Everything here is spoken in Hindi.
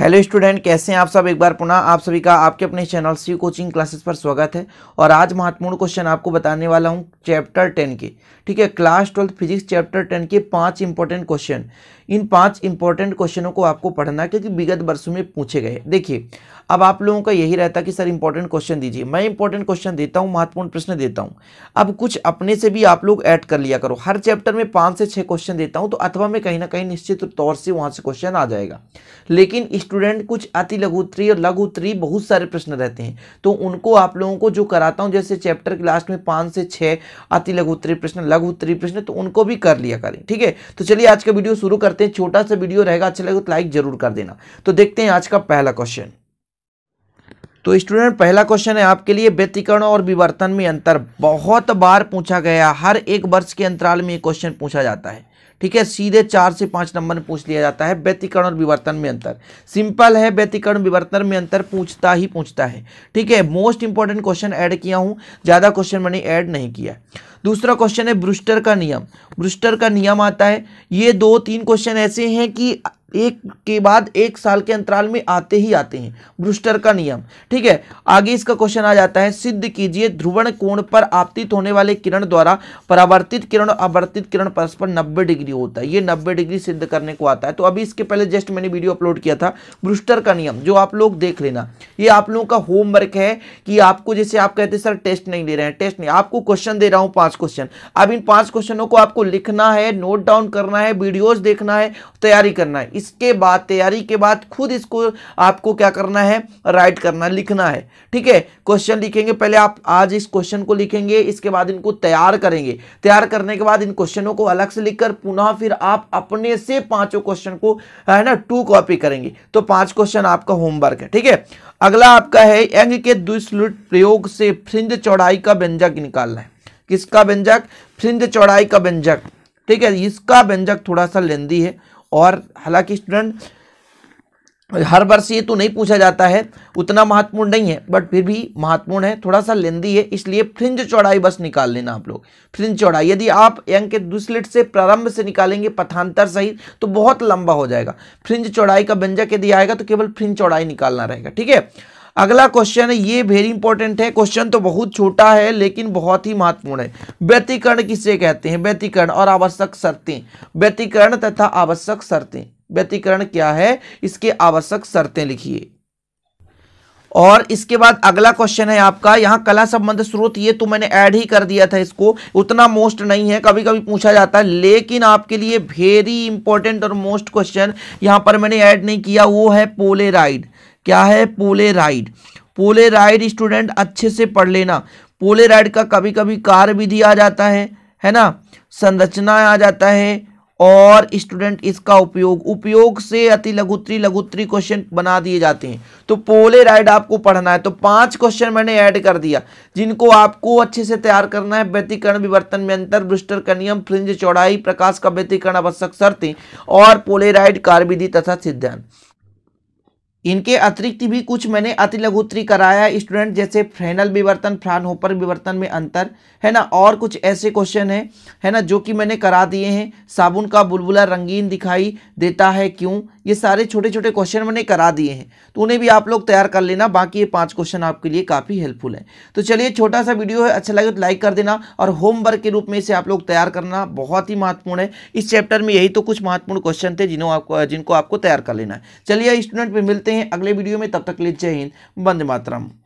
हेलो स्टूडेंट कैसे हैं आप सब एक बार पुनः आप सभी का आपके अपने चैनल सी कोचिंग क्लासेस पर स्वागत है और आज महत्वपूर्ण क्वेश्चन आपको बताने वाला हूं चैप्टर टेन के ठीक है class twelfth physics chapter ten के पांच इंपॉर्टेंट क्वेश्चन इन पांच इंपॉर्टेंट क्वेश्चनों को आपको पढ़ना क्योंकि विगत वर्षों में पूछे गए देखिए अब आप लोगों का यही रहता कि सर इंपॉर्टेंट क्वेश्चन दीजिए मैं इंपॉर्टेंट क्वेश्चन देता हूँ महत्वपूर्ण प्रश्न देता हूँ अब कुछ अपने से भी आप लोग ऐड कर लिया करो हर चैप्टर में पाँच से छः क्वेश्चन देता हूँ तो अथवा में कहीं ना कहीं निश्चित तौर से वहाँ से क्वेश्चन आ जाएगा लेकिन स्टूडेंट कुछ अति लघुत्री और लघुत्री बहुत सारे प्रश्न रहते हैं तो उनको आप लोगों को जो कराता हूँ जैसे चैप्टर के लास्ट में पाँच से छः अति लघुत्री प्रश्न लघु उत्तरी प्रश्न तो उनको भी कर लिया करें ठीक है तो चलिए आज का वीडियो शुरू कर करते हैं छोटा सा वीडियो रहेगा अच्छा लगेगा तो लाइक जरूर कर देना तो देखते हैं आज का पहला क्वेश्चन तो स्टूडेंट पहला क्वेश्चन है आपके लिए व्यतिकरण और विवर्तन में अंतर बहुत बार पूछा गया हर एक वर्ष के अंतराल में ये क्वेश्चन पूछा जाता है ठीक है सीधे चार से पांच नंबर में पूछ लिया जाता है व्यतिकरण और विवर्तन में अंतर सिंपल है व्यतिकरण विवर्तन में अंतर पूछता ही पूछता है ठीक है मोस्ट इंपॉर्टेंट क्वेश्चन ऐड किया हूं ज़्यादा क्वेश्चन मैंने ऐड नहीं किया दूसरा क्वेश्चन है ब्रुस्टर का नियम ब्रुस्टर का नियम आता है ये दो तीन क्वेश्चन ऐसे हैं कि एक के बाद एक साल के अंतराल में आते ही आते हैं ब्रूस्टर का नियम ठीक है आगे इसका क्वेश्चन आ जाता है सिद्ध कीजिए ध्रुवण कोण पर आपतित होने वाले किरण द्वारा परावर्तित किरण और आवर्तित किरण परस्पर 90 डिग्री होता है ये 90 डिग्री सिद्ध करने को आता है तो अभी इसके पहले जस्ट मैंने वीडियो अपलोड किया था ब्रूस्टर का नियम जो आप लोग देख लेना ये आप लोगों का होमवर्क है कि आपको जैसे आप कहते सर टेस्ट नहीं ले रहे हैं टेस्ट नहीं आपको क्वेश्चन दे रहा हूँ पाँच क्वेश्चन अब इन पाँच क्वेश्चनों को आपको लिखना है नोट डाउन करना है वीडियोज देखना है तैयारी करना है इसके बाद तैयारी के बाद खुद इसको आपको क्या करना है राइट करना लिखना है ठीक है क्वेश्चन लिखेंगे पहले आप आज इस क्वेश्चन को लिखेंगे इसके बाद इनको तैयार करेंगे तैयार करने के बाद इन क्वेश्चनों को अलग से लिखकर पुनः फिर आप अपने से पांचों क्वेश्चन को है ना टू कॉपी करेंगे तो पांच क्वेश्चन आपका होमवर्क है ठीक है अगला आपका है यंग के दुष्लुट प्रयोग से फ्रिंज चौड़ाई का व्यंजक निकालना है किसका व्यंजक फ्रिंज चौड़ाई का व्यंजक ठीक है इसका व्यंजक थोड़ा सा लेंदी है और हालांकि स्टूडेंट हर वर्ष ये तो नहीं पूछा जाता है उतना महत्वपूर्ण नहीं है बट फिर भी महत्वपूर्ण है थोड़ा सा लेंदी है इसलिए फ्रिंज चौड़ाई बस निकाल लेना आप लोग फ्रिंज चौड़ाई यदि आप यंग के दूसलिट से प्रारंभ से निकालेंगे पथांतर सहित तो बहुत लंबा हो जाएगा फ्रिंज चौड़ाई का व्यंजक यदि आएगा तो केवल फ्रिंज चौड़ाई निकालना रहेगा ठीक है अगला क्वेश्चन है ये वेरी इंपॉर्टेंट है क्वेश्चन तो बहुत छोटा है लेकिन बहुत ही महत्वपूर्ण है व्यतीकरण किसे कहते हैं व्यतीकरण और आवश्यक शर्तें व्यतीकरण तथा आवश्यक शर्तें व्यतीकरण क्या है इसके आवश्यक शर्तें लिखिए और इसके बाद अगला क्वेश्चन है आपका यहाँ कला संबंध स्रोत ये तो मैंने ऐड ही कर दिया था इसको उतना मोस्ट नहीं है कभी कभी पूछा जाता है लेकिन आपके लिए वेरी इंपॉर्टेंट और मोस्ट क्वेश्चन यहाँ पर मैंने ऐड नहीं किया वो है पोलेराइड क्या है पोलेराइड पोलेराइड स्टूडेंट अच्छे से पढ़ लेना पोलेराइड का कभी कभी कार्य विधि आ जाता है है ना संरचना आ जाता है और स्टूडेंट इसका उपयोग उपयोग से अति लघुत्री लघुत्री क्वेश्चन बना दिए जाते हैं तो पोलेराइड आपको पढ़ना है तो पांच क्वेश्चन मैंने ऐड कर दिया जिनको आपको अच्छे से तैयार करना है व्यतीकरण विवर्तन में अंतर ब्रिस्टर का नियम फ्रिंज चौड़ाई प्रकाश का व्यतीकरण आवश्यक शर्तें और पोलेराइड कार्यविधि तथा सिद्धांत इनके अतिरिक्त भी कुछ मैंने अति लघुत्री कराया स्टूडेंट जैसे फ्रेनल विवर्तन फ्रान होपर विवर्तन में अंतर है ना और कुछ ऐसे क्वेश्चन है है ना जो कि मैंने करा दिए हैं साबुन का बुलबुला रंगीन दिखाई देता है क्यों ये सारे छोटे छोटे क्वेश्चन मैंने करा दिए हैं तो उन्हें भी आप लोग तैयार कर लेना बाकी ये पाँच क्वेश्चन आपके लिए काफ़ी हेल्पफुल है तो चलिए छोटा सा वीडियो है अच्छा लगे तो लाइक कर देना और होमवर्क के रूप में इसे आप लोग तैयार करना बहुत ही महत्वपूर्ण है इस चैप्टर में यही तो कुछ महत्वपूर्ण क्वेश्चन थे जिन्हों आपको जिनको आपको तैयार कर लेना है चलिए स्टूडेंट में मिलते हैं अगले वीडियो में तब तक ले जय हिंद बंद मातरम